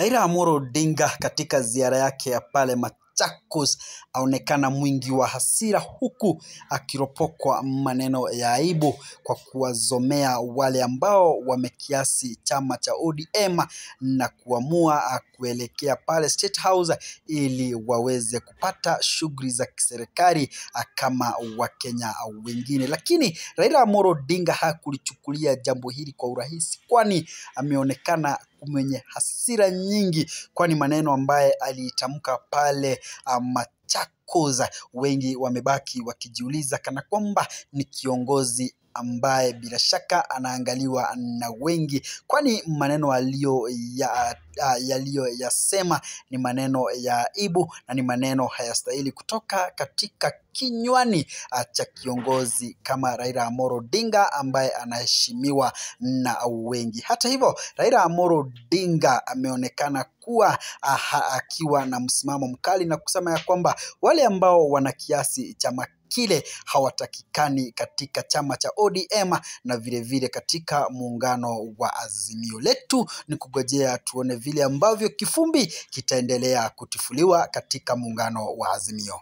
Raila Amolo Odinga katika ziara yake ya pale Machakos aonekana mwingi wa hasira, huku akiropokwa maneno ya aibu kwa kuwazomea wale ambao wamekiasi chama cha ODM na kuamua kuelekea pale State House ili waweze kupata shughuli za kiserikali kama Wakenya wengine. Lakini Raila Amolo Odinga hakulichukulia jambo hili kwa urahisi, kwani ameonekana mwenye hasira nyingi, kwani maneno ambaye aliitamka pale ah, machaka kumchokoza. Wengi wamebaki wakijiuliza kana kwamba ni kiongozi ambaye bila shaka anaangaliwa na wengi, kwani maneno yaliyoyasema ya, yasema ni maneno ya aibu na ni maneno hayastahili kutoka katika kinywani cha kiongozi kama Raila Amolo Odinga ambaye anaheshimiwa na wengi. Hata hivyo, Raila Amolo Odinga ameonekana kuwa aha, akiwa na msimamo mkali na kusema ya kwamba wale wale ambao wana kiasi cha kile hawatakikani katika chama cha ODM na vilevile vile katika muungano wa Azimio. Letu ni kugojea tuone vile ambavyo kifumbi kitaendelea kutifuliwa katika muungano wa Azimio.